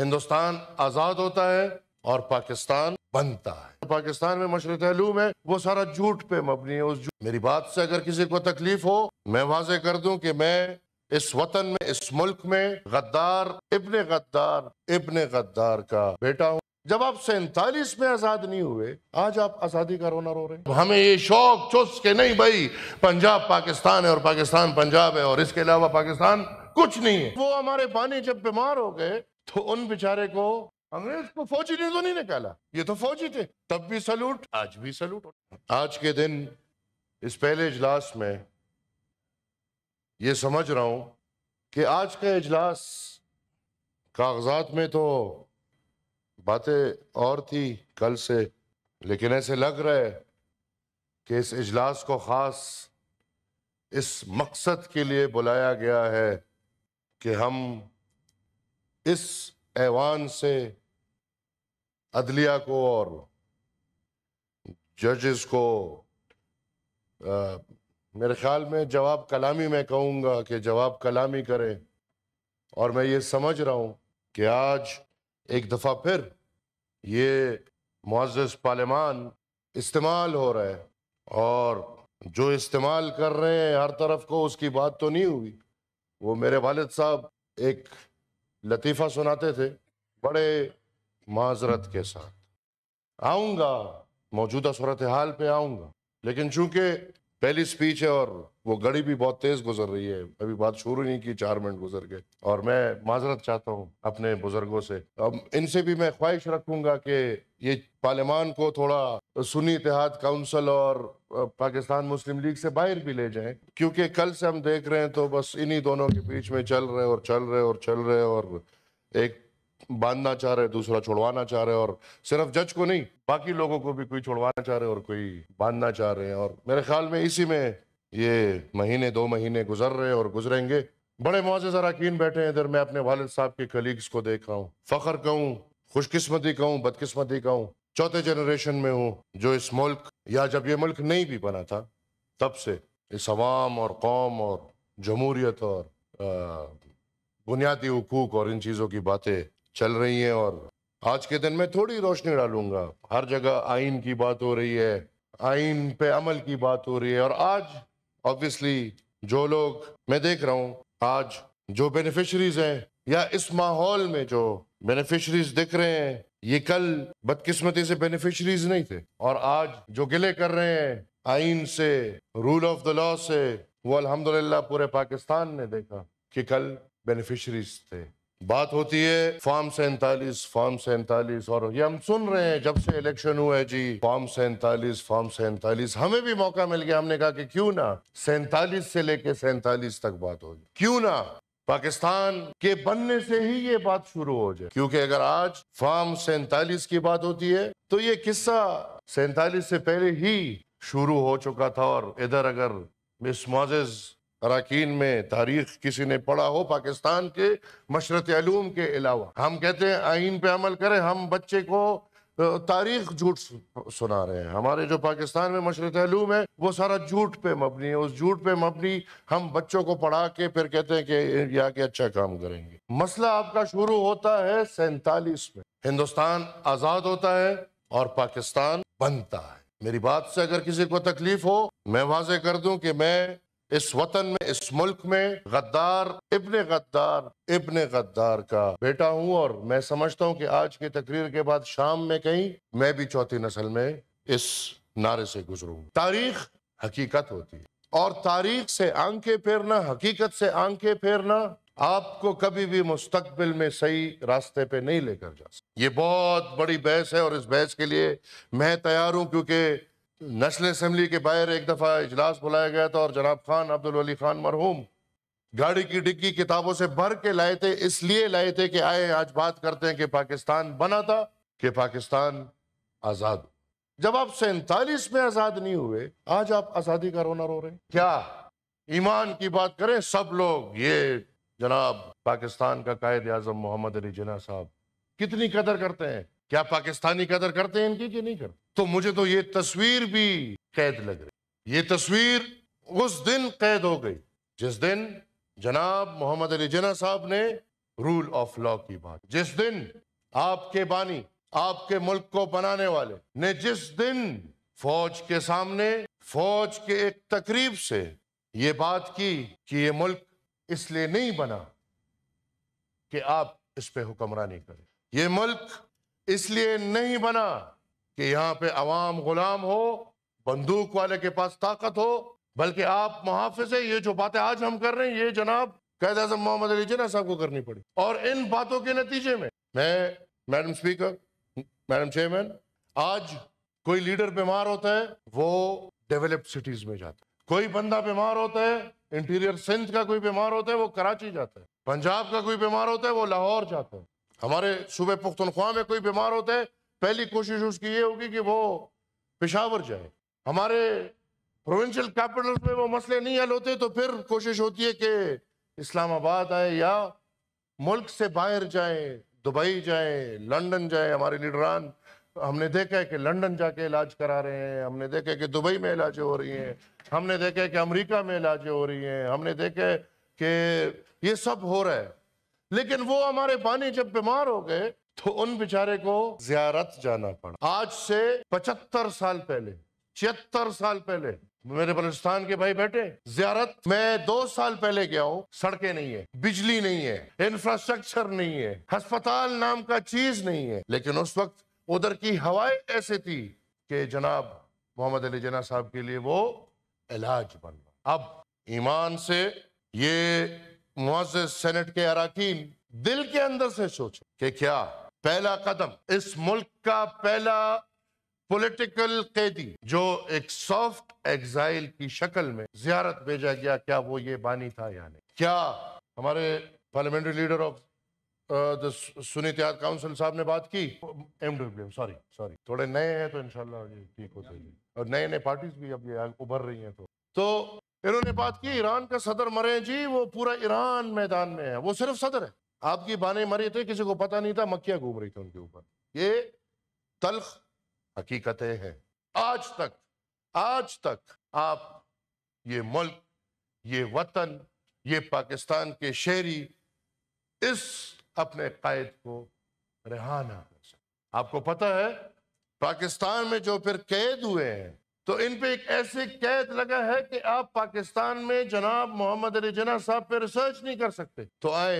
हिंदुस्तान आज़ाद होता है और पाकिस्तान बनता है पाकिस्तान में मशरक आलूम है वो सारा झूठ पे मबनी है उस झूठ मेरी बात से अगर किसी को तकलीफ हो मैं वाजे कर दूं कि मैं इस वतन में इस मुल्क में गद्दार इबन गद्दार इबन गद्दार का बेटा हूँ जब आप सैतालीस में आजाद नहीं हुए आज आप आजादी का रोना रो रहे हैं हमें ये शौक चुस के नहीं भाई पंजाब पाकिस्तान है और पाकिस्तान पंजाब है और इसके अलावा पाकिस्तान कुछ नहीं है वो हमारे पानी जब बीमार हो गए तो उन बेचारे को अंग्रेज को फौजी ने तो नहीं निकाला ये तो फौजी थे तब भी सलूट आज भी सलूट आज के दिन इस पहले इजलास में ये समझ रहा हूं कि आज का इजलास कागजात में तो बातें और थी कल से लेकिन ऐसे लग रहा है कि इस इजलास को ख़ास इस मकसद के लिए बुलाया गया है कि हम इस ऐवान से अदलिया को और जजेस को आ, मेरे ख्याल में जवाब कलामी मैं कहूँगा कि जवाब कलामी करें और मैं ये समझ रहा हूँ कि आज एक दफ़ा फिर ये मुआज़ पार्लियामान इस्तेमाल हो रहा है और जो इस्तेमाल कर रहे हैं हर तरफ को उसकी बात तो नहीं हुई वो मेरे वालद साहब एक लतीफ़ा सुनाते थे बड़े माजरत के साथ आऊँगा मौजूदा सूरत हाल पे आऊँगा लेकिन चूंकि पहली स्पीच है और वो घड़ी भी बहुत तेज गुजर रही है अभी बात शुरू नहीं की चार मिनट गुजर गए और मैं माजरत चाहता हूँ अपने बुजुर्गों से अब इनसे भी मैं ख्वाहिश रखूंगा कि ये पार्लियामान को थोड़ा सुनी इतिहाद काउंसिल और पाकिस्तान मुस्लिम लीग से बाहर भी ले जाएं क्योंकि कल से हम देख रहे हैं तो बस इन्हीं दोनों के बीच में चल रहे और चल रहे और चल रहे और एक बांधना चाह रहे दूसरा छोड़वाना चाह रहे और सिर्फ जज को नहीं बाकी लोगों को भी कोई छोड़वाना चाह रहे और कोई बांधना चाह रहे हैं और मेरे ख्याल में इसी में ये महीने दो महीने गुजर रहे और गुजरेंगे बड़े मुआज़ अरकिन बैठे हैं इधर मैं अपने वाल साहब के कलीग्स को देख रहा हूँ फ़ख्र कहूँ खुशकस्मती कहूँ बदकिस्मती कहूँ चौथे जनरेशन में हूँ जो इस मुल्क या जब ये मुल्क नहीं भी बना था तब से इस अवाम और कौम और जमहूरियत और बुनियादी हकूक और इन चीज़ों की बातें चल रही है और आज के दिन मैं थोड़ी रोशनी डालूंगा हर जगह आइन की बात हो रही है आइन पे अमल की बात हो रही है और आज ऑब्वियसली जो लोग मैं देख रहा हूँ आज जो बेनिफिशरीज हैं या इस माहौल में जो बेनिफिशरीज दिख रहे हैं ये कल बदकिस्मती से बेनिफिशरीज नहीं थे और आज जो गिले कर रहे हैं आइन से रूल ऑफ द लॉ से वो अलहमदुल्ला पूरे पाकिस्तान ने देखा कि कल बेनिफिशरीज थे बात होती है फॉर्म सैतालीस फॉर्म सैतालीस और ये हम सुन रहे हैं जब से इलेक्शन हुआ है जी फॉर्म सैतालीस फॉर्म सैतालीस हमें भी मौका मिल गया हमने कहा कि क्यों ना सैतालीस से लेके सैतालीस तक बात होगी क्यों ना पाकिस्तान के बनने से ही ये बात शुरू हो जाए क्योंकि अगर आज फॉर्म सैतालीस की बात होती है तो ये किस्सा सैतालीस से पहले ही शुरू हो चुका था और इधर अगर मिस मोजेज अरकान में तारीख किसी ने पढ़ा हो पाकिस्तान के मशरत आलूम के अलावा हम कहते हैं आइन पे अमल करें हम बच्चे को तारीख झूठ सुना रहे हैं हमारे जो पाकिस्तान में मशरत आलूम है वो सारा झूठ पे मबनी है उस झूठ पे मबनी हम बच्चों को पढ़ा के फिर कहते हैं कि यहाँ के अच्छा काम करेंगे मसला आपका शुरू होता है सैतालीस में हिंदुस्तान आज़ाद होता है और पाकिस्तान बनता है मेरी बात से अगर किसी को तकलीफ हो मैं वाजे कर दूं कि मैं इस वतन में इस मुल्क में गद्दार इब्न गद्दार इब्न गद्दार का बेटा हूं और मैं समझता हूं कि आज की तकरीर के बाद शाम में कहीं मैं भी चौथी नस्ल में इस नारे से गुजरू तारीख हकीकत होती है और तारीख से आंखें फेरना हकीकत से आंखें फेरना आपको कभी भी मुस्तकबिल में सही रास्ते पे नहीं लेकर जा सकता ये बहुत बड़ी बहस है और इस बहस के लिए मैं तैयार हूं क्योंकि नेशनल असम्बली के बाहर एक दफ़ा इजलास बुलाया गया था और जनाब खान अब्दुल वली खान मरहूम गाड़ी की डिग्गी किताबों से भर के लाए थे इसलिए लाए थे कि आए आज बात करते हैं कि पाकिस्तान बना था कि पाकिस्तान आज़ाद जब आप सैतालीस में आज़ाद नहीं हुए आज आप आज़ादी का रोना रो रहे हैं क्या ईमान की बात करें सब लोग ये जनाब पाकिस्तान का कायद अजम मोहम्मद अली जना साहब कितनी कदर करते हैं क्या पाकिस्तानी कदर करते हैं इनकी कि नहीं करते तो मुझे तो ये तस्वीर भी कैद लग रही ये तस्वीर उस दिन कैद हो गई जिस दिन जनाब मोहम्मद अली जना साहब ने रूल ऑफ लॉ की बात जिस दिन आपके बानी आपके मुल्क को बनाने वाले ने जिस दिन फौज के सामने फौज के एक तकरीब से ये बात की कि ये मुल्क इसलिए नहीं बना कि आप इस पे हुक्मरानी करें ये मुल्क इसलिए नहीं बना कि यहाँ पे अवाम गुलाम हो बंदूक वाले के पास ताकत हो बल्कि आप मुहाफिज ये जो बातें आज हम कर रहे हैं ये जनाब कैद आजम मोहम्मद अली जना साहब को करनी पड़ी और इन बातों के नतीजे में मैं मैडम स्पीकर मैडम चेयरमैन आज कोई लीडर बीमार होता है वो डेवलप्ड सिटीज में जाता है कोई बंदा बीमार होता है इंटीरियर सिंध का कोई बीमार होता है वो कराची जाता है पंजाब का कोई बीमार होता है वो लाहौर जाता है हमारे सुबह पुख्तनख्वा में कोई बीमार होता है पहली कोशिश उसकी ये होगी कि वो पेशावर जाए हमारे प्रोविंशियल कैपिटल में वो मसले नहीं हल होते तो फिर कोशिश होती है कि इस्लामाबाद आए या मुल्क से बाहर जाए दुबई जाए लंदन जाए हमारे लीडरान हमने देखा है कि लंदन जाके इलाज करा रहे हैं हमने देखा है कि दुबई में इलाज हो रही हैं हमने देखा है कि अमेरिका में इलाज हो रही हैं हमने देखा है कि ये सब हो रहा है लेकिन वो हमारे पानी जब बीमार हो गए तो उन बेचारे को जियारत जाना पड़ा आज से पचहत्तर साल पहले छिहत्तर साल पहले मेरे बलुस्तान के भाई बैठे जियारत मैं दो साल पहले गया हूँ सड़कें नहीं है बिजली नहीं है इंफ्रास्ट्रक्चर नहीं है अस्पताल नाम का चीज नहीं है लेकिन उस वक्त उधर की हवाएं ऐसे थी कि जनाब मोहम्मद अली जना साहब के लिए वो इलाज बन अब ईमान से ये मुआज सेनेट के अरकान दिल के अंदर से सोचे कि क्या पहला कदम इस मुल्क का पहला पॉलिटिकल कैदी जो एक सॉफ्ट एग्जाइल की शक्ल में जियारत भेजा गया क्या वो ये बानी था या नहीं क्या हमारे पार्लियामेंट्री लीडर ऑफ सुनीत याद काउंसिल साहब ने बात की एम डब्ल्यू सॉरी सॉरी थोड़े नए हैं तो इनशाला ठीक हो जाएगी और नए नए पार्टीज भी अब ये उभर रही हैं तो तो इन्होंने बात की ईरान का सदर मरे जी वो पूरा ईरान मैदान में है वो सिर्फ सदर है आपकी बाने मरे थे किसी को पता नहीं था मक्खियां घूम रही थी उनके ऊपर ये तलख हकीकतें हैं आज तक आज तक आप ये मुल्क ये वतन ये पाकिस्तान के शहरी इस अपने कायद को रिहा ना कर सकते आपको पता है पाकिस्तान में जो फिर कैद हुए हैं तो इन पे एक ऐसे कैद लगा है कि आप पाकिस्तान में जनाब मोहम्मद अली जना साहब पे रिसर्च नहीं कर सकते तो आए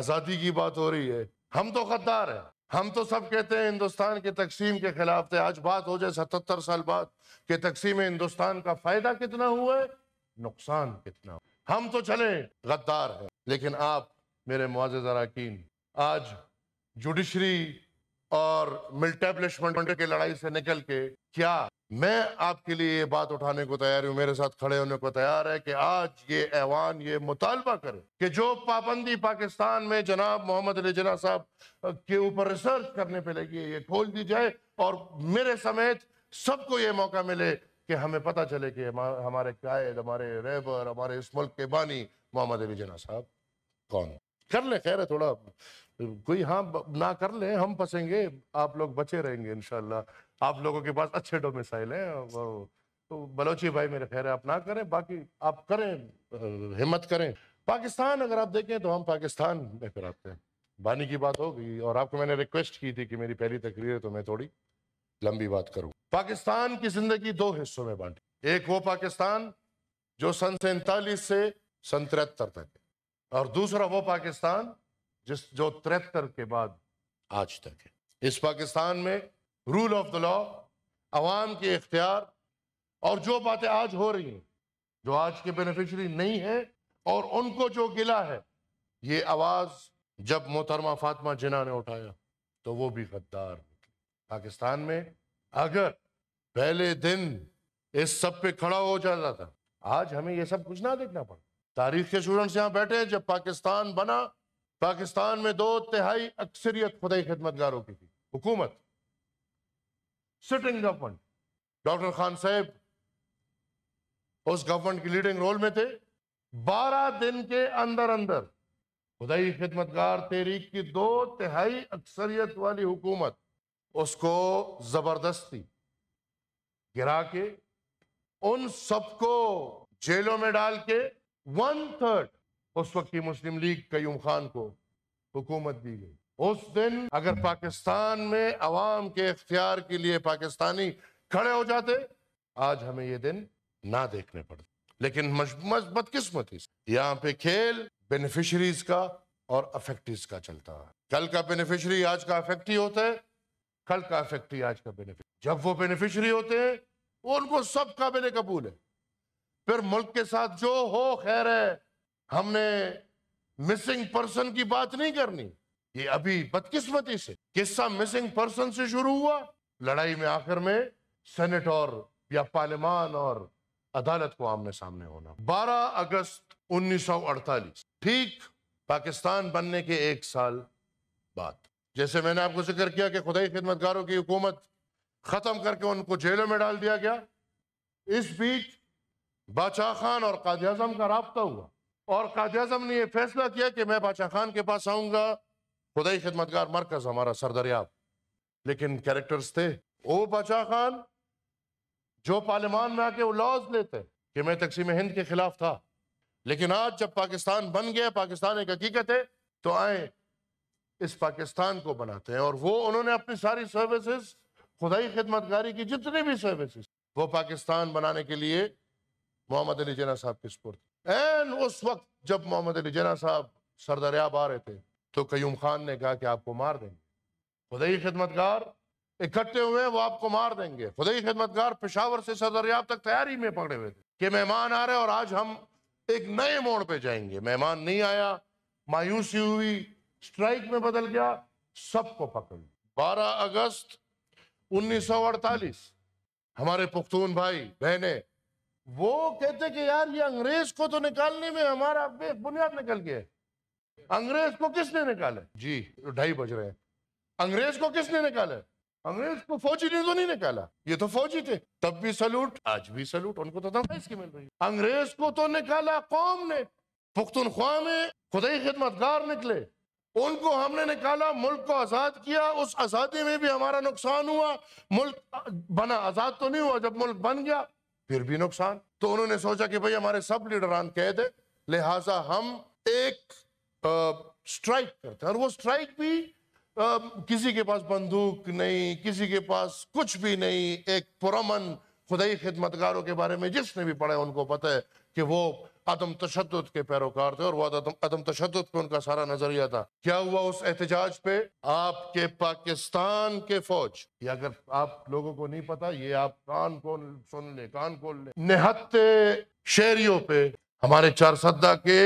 आज़ादी की बात हो रही है हम तो गद्दार हैं हम तो सब कहते हैं हिंदुस्तान के तकसीम के खिलाफ थे आज बात हो जाए सतहत्तर साल बाद कि तकसीम हिंदुस्तान का फायदा कितना हुआ है नुकसान कितना हम तो चले गद्दार हैं लेकिन आप मेरे मुआज अरकान आज जुडिशरी और मिल्टेब्लिशमेंट की लड़ाई से निकल के क्या मैं आपके लिए ये बात उठाने को तैयार हूँ मेरे साथ खड़े होने को तैयार है कि आज ये ऐवान ये मुतालबा करे कि जो पाबंदी पाकिस्तान में जनाब मोहम्मद अली जना साहब के ऊपर रिसर्च करने पे लगी है ये खोल दी जाए और मेरे समेत सबको ये मौका मिले कि हमें पता चले कि हमारे कायद हमारे रेबर हमारे इस मुल्क के बानी मोहम्मद अली जना साहब कौन कर ले खैर है थोड़ा कोई हाँ ना कर ले हम फंसेंगे आप लोग बचे रहेंगे इनशाला आप लोगों के पास अच्छे डोमिसाइल हैं तो बलोची भाई मेरे खैर है आप ना करें बाकी आप करें हिम्मत करें पाकिस्तान अगर आप देखें तो हम पाकिस्तान में फिर आते हैं बानी की बात हो गई और आपको मैंने रिक्वेस्ट की थी कि मेरी पहली तकरीर है तो मैं थोड़ी लंबी बात करूं पाकिस्तान की जिंदगी दो हिस्सों में बांटी एक वो पाकिस्तान जो सन सैतालीस से सन तिरहत्तर तक है और दूसरा वो पाकिस्तान जिस जो तिहत्तर के बाद आज तक है इस पाकिस्तान में रूल ऑफ द लॉ आवाम के इख्तियार और जो बातें आज हो रही हैं जो आज के बेनिफिशरी नहीं है और उनको जो गिला है ये आवाज़ जब मोहतरमा फातिमा जिना ने उठाया तो वो भी गद्दार पाकिस्तान में अगर पहले दिन इस सब पे खड़ा हो जाता था आज हमें ये सब कुछ ना देखना पड़ता तारीख के स्टूडेंट्स यहाँ बैठे जब पाकिस्तान बना पाकिस्तान में दो तिहाई अक्सरियत खुदाई खिदमतगारों की थी हुकूमत सिटिंग गवर्नमेंट डॉक्टर खान साहब उस गवर्नमेंट की लीडिंग रोल में थे बारह दिन के अंदर अंदर खुदाई खिदमतगार तहरीक की दो तिहाई अक्सरियत वाली हुकूमत उसको जबरदस्ती गिरा के उन सबको जेलों में डाल के वन थर्ड उस वक्त की मुस्लिम लीग कयूम खान को हुकूमत दी गई उस दिन अगर पाकिस्तान में अवाम के अख्तियार के लिए पाकिस्तानी खड़े हो जाते आज हमें ये दिन ना देखने पड़ते लेकिन बदकिस्मती यहाँ पे खेल बेनिफिशरीज का और अफेक्टिव का चलता है कल का बेनिफिशरी आज का अफेक्टी होता है कल का अफेक्टी आज का बेनिफिशरी जब वो बेनिफिशरी होते हैं उनको सबका मेरे कबूल है फिर मुल्क के साथ जो हो खैर है हमने मिसिंग पर्सन की बात नहीं करनी ये अभी बदकिस्मती से किस्सा मिसिंग पर्सन से शुरू हुआ लड़ाई में आखिर में सेनेट और या पार्लियामान और अदालत को आमने सामने होना 12 अगस्त 1948 ठीक पाकिस्तान बनने के एक साल बाद जैसे मैंने आपको जिक्र किया कि खुदाई खिदमतगारों की हुकूमत खत्म करके उनको जेलों में डाल दिया गया इस बीच बादशाह खान और काजी अजम का रबता हुआ और काजी अजम ने यह फैसला किया कि मैं बादशाह खान के पास आऊंगा खुदाई खिदमतगार मरकज हमारा सरदरियाब लेकिन कैरेक्टर्स थे ओ बादशाह खान जो पार्लियामान में आके वो लॉज लेते कि मैं तकसीम हिंद के खिलाफ था लेकिन आज जब पाकिस्तान बन गया पाकिस्तान एक हकीकत है तो आए इस पाकिस्तान को बनाते हैं और वो उन्होंने अपनी सारी सर्विसेज खुदाई खिदमतगारी की जितनी भी सर्विसेज वो पाकिस्तान बनाने के लिए मोहम्मद अली जना साहब के स्पुर्द एन उस वक्त जब मोहम्मद अली जना साहब सरदरियाब आ रहे थे तो कयूम खान ने कहा कि आपको मार देंगे खुदई खिदमतगार इकट्ठे हुए वो आपको मार देंगे खुदई खिदमतगार पेशावर से सरदरियाब तक तैयारी में पकड़े हुए थे कि मेहमान आ रहे और आज हम एक नए मोड़ पे जाएंगे मेहमान नहीं आया मायूसी हुई स्ट्राइक में बदल गया सबको पकड़ बारह अगस्त उन्नीस हमारे पुख्तून भाई बहने वो कहते कि यार ये अंग्रेज को तो निकालने में हमारा बुनियाद निकल गया अंग्रेज को किसने निकाले जी तो ढाई बज रहे हैं अंग्रेज को किसने निकाले अंग्रेज को फौजी ने तो नहीं निकाला ये तो फौजी थे तब भी सलूट आज भी सलूट उनको तो तनख्वाह इसकी मिल रही अंग्रेज को तो निकाला कौम ने पुख्तनख्वा में खुदाई खिदमतगार निकले उनको हमने निकाला मुल्क को आज़ाद किया उस आज़ादी में भी हमारा नुकसान हुआ मुल्क बना आज़ाद तो नहीं हुआ जब मुल्क बन गया फिर भी नुकसान तो उन्होंने सोचा कि भाई हमारे सब लीडरान कैद है लिहाजा हम एक स्ट्राइक करते हैं और वो स्ट्राइक भी आ, किसी के पास बंदूक नहीं किसी के पास कुछ भी नहीं एक पुरमन खुदाई खिदमतगारों के बारे में जिसने भी पढ़ा है उनको पता है कि वो अदम तशद के पैरोकार थे और वो अदम तशद पे उनका सारा नजरिया था क्या हुआ उस एहतजाज पे आपके पाकिस्तान के फौज ये अगर आप लोगों को नहीं पता ये आप कान को सुन ले कान खोल ले निहत्ते शेरियों पे हमारे चार सद्दा के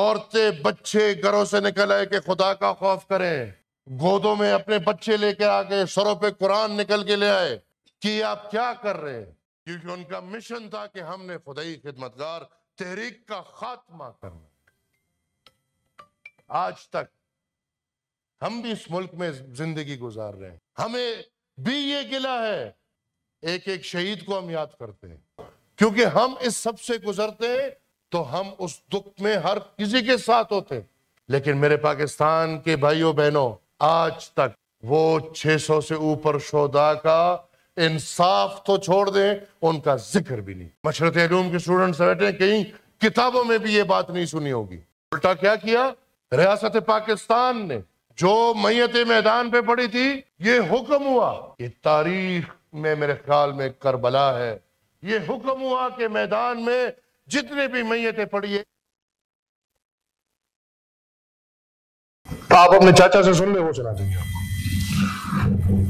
औरतें बच्चे घरों से निकल आए कि खुदा का खौफ करें गोदों में अपने बच्चे लेकर आ गए सरों पे कुरान निकल के ले आए कि आप क्या कर रहे हैं क्योंकि उनका मिशन था कि हमने खुदाई खिदमतगार तहरीक का खात्मा करना आज तक हम भी इस मुल्क में जिंदगी गुजार रहे हैं हमें भी ये गिला है एक एक शहीद को हम याद करते हैं क्योंकि हम इस सब से गुजरते हैं तो हम उस दुख में हर किसी के साथ होते लेकिन मेरे पाकिस्तान के भाइयों बहनों आज तक वो 600 से ऊपर शोदा का इंसाफ तो छोड़ दें उनका जिक्र भी नहीं मशरत अलूम के स्टूडेंट्स बैठे कहीं किताबों में भी ये बात नहीं सुनी होगी उल्टा क्या किया रियासत पाकिस्तान ने जो मैत मैदान पे पड़ी थी ये हुक्म हुआ कि तारीख में मेरे ख्याल में करबला है ये हुक्म हुआ कि मैदान में जितने भी मैतें पड़ी आप अपने चाचा से सुन ले वो सुना देंगे आपको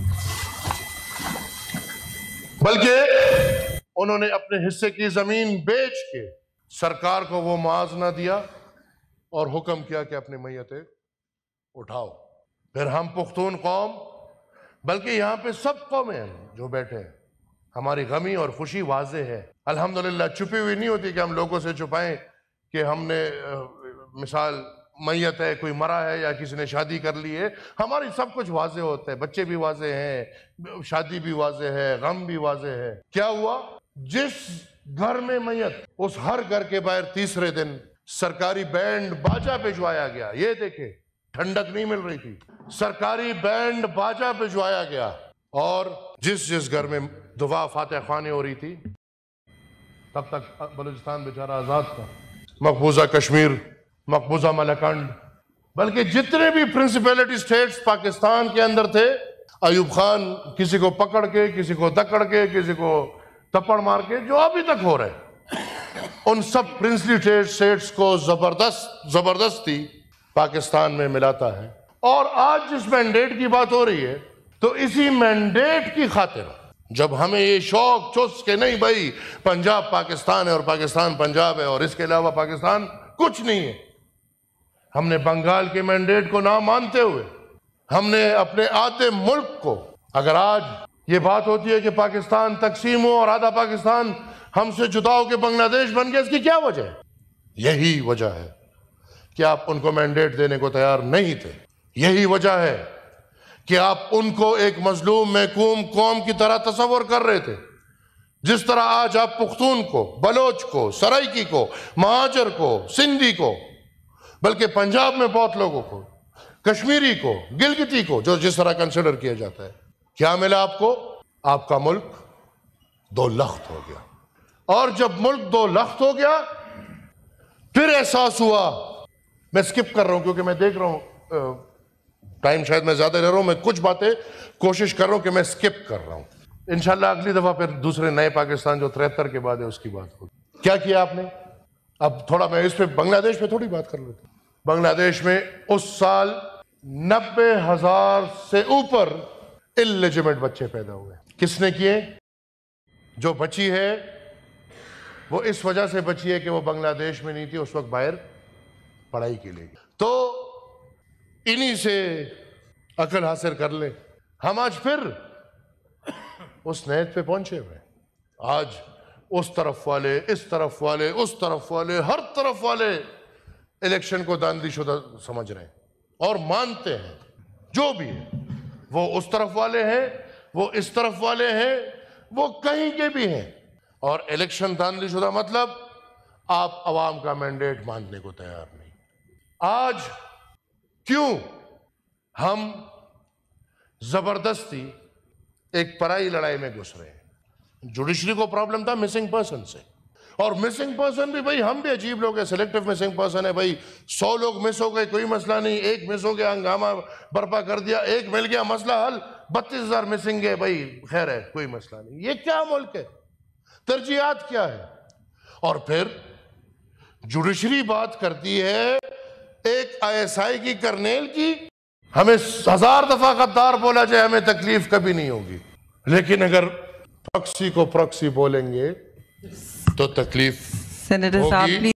बल्कि उन्होंने अपने हिस्से की जमीन बेच के सरकार को वो मुआवजना दिया और हुक्म किया कि अपनी मैतें उठाओ फिर हम पुख्तून कौम बल्कि यहाँ पे सब कौमें हैं जो बैठे हैं हमारी गमी और खुशी वाजे है अल्हम्दुलिल्लाह छुपी हुई नहीं होती कि हम लोगों से छुपाएं कि हमने मिसाल मैयत है कोई मरा है या किसी ने शादी कर ली है हमारी सब कुछ वाजे होते हैं बच्चे भी वाजे हैं शादी भी वाजे है गम भी वाजे है क्या हुआ जिस घर में मैयत उस हर घर के बाहर तीसरे दिन सरकारी बैंड बाजा भिजवाया गया ये देखे ठंडक नहीं मिल रही थी सरकारी बैंड बाजा भिजवाया गया और जिस जिस घर में दुआ फातह खानी हो रही थी तब तक बलूचिस्तान बेचारा आज़ाद था मकबूजा कश्मीर मकबूजा मलकंड बल्कि जितने भी प्रिंसिपैलिटी स्टेट्स पाकिस्तान के अंदर थे अयूब खान किसी को पकड़ के किसी को दकड़ के किसी को थप्पड़ मार के जो अभी तक हो रहे उन सब प्रिंसली स्टेट्स को जबरदस्त जबरदस्ती पाकिस्तान में मिलाता है और आज जिस मैंडेट की बात हो रही है तो इसी मैंडेट की खातिर जब हमें ये शौक चुस्त के नहीं भाई पंजाब पाकिस्तान है और पाकिस्तान पंजाब है और इसके अलावा पाकिस्तान कुछ नहीं है हमने बंगाल के मैंडेट को ना मानते हुए हमने अपने आधे मुल्क को अगर आज ये बात होती है कि पाकिस्तान तकसीम हो और आधा पाकिस्तान हमसे जुदा के बांग्लादेश बन गया इसकी क्या वजह है यही वजह है कि आप उनको मैंडेट देने को तैयार नहीं थे यही वजह है कि आप उनको एक मजलूम महकूम कौम की तरह तस्वर कर रहे थे जिस तरह आज आप पुख्तून को बलोच को सराइकी को महाजर को सिंधी को बल्कि पंजाब में बहुत लोगों को कश्मीरी को गिलगिटी को जो जिस तरह कंसिडर किया जाता है क्या मिला आपको आपका मुल्क दो लख्त हो गया और जब मुल्क दो लख्त हो गया फिर एहसास हुआ मैं स्किप कर रहा हूं क्योंकि मैं देख रहा हूं टाइम शायद मैं ज्यादा ले रहा हूं मैं कुछ बातें कोशिश कर रहा हूं कि मैं स्किप कर रहा हूं इंशाल्लाह अगली दफा फिर दूसरे नए पाकिस्तान जो तिहत्तर के बाद है उसकी बात होगी क्या किया आपने अब थोड़ा मैं इस पे बांग्लादेश पे थोड़ी बात कर लेता बांग्लादेश में उस साल नब्बे हजार से ऊपर इलेजिमेट बच्चे पैदा हुए किसने किए जो बची है वो इस वजह से बची है कि वो बांग्लादेश में नहीं थी उस वक्त बाहर पढ़ाई के लिए तो इन्हीं से अकल हासिल कर ले हम आज फिर उस नहज पे पहुंचे हुए आज उस तरफ वाले इस तरफ वाले उस तरफ वाले हर तरफ वाले इलेक्शन को शुदा समझ रहे हैं और मानते हैं जो भी है वो उस तरफ वाले हैं वो इस तरफ वाले हैं वो कहीं के भी हैं और इलेक्शन शुदा मतलब आप अवाम का मैंडेट मानने को तैयार नहीं आज क्यों हम जबरदस्ती एक पराई लड़ाई में घुस रहे हैं जुडिशरी को प्रॉब्लम था मिसिंग पर्सन से और मिसिंग पर्सन भी भाई हम भी अजीब लोग हैं सिलेक्टिव मिसिंग पर्सन है भाई सौ लोग मिस हो गए कोई मसला नहीं एक मिस हो गया हंगामा बर्पा कर दिया एक मिल गया मसला हल बत्तीस हजार मिसिंग है भाई खैर है कोई मसला नहीं ये क्या मुल्क है तरजीहत क्या है और फिर जुडिशरी बात करती है एक आईएसआई की करनेल की हमें हजार दफा गद्दार बोला जाए हमें तकलीफ कभी नहीं होगी लेकिन अगर प्रॉक्सी को प्रॉक्सी बोलेंगे तो तकलीफ सेनेटर साहब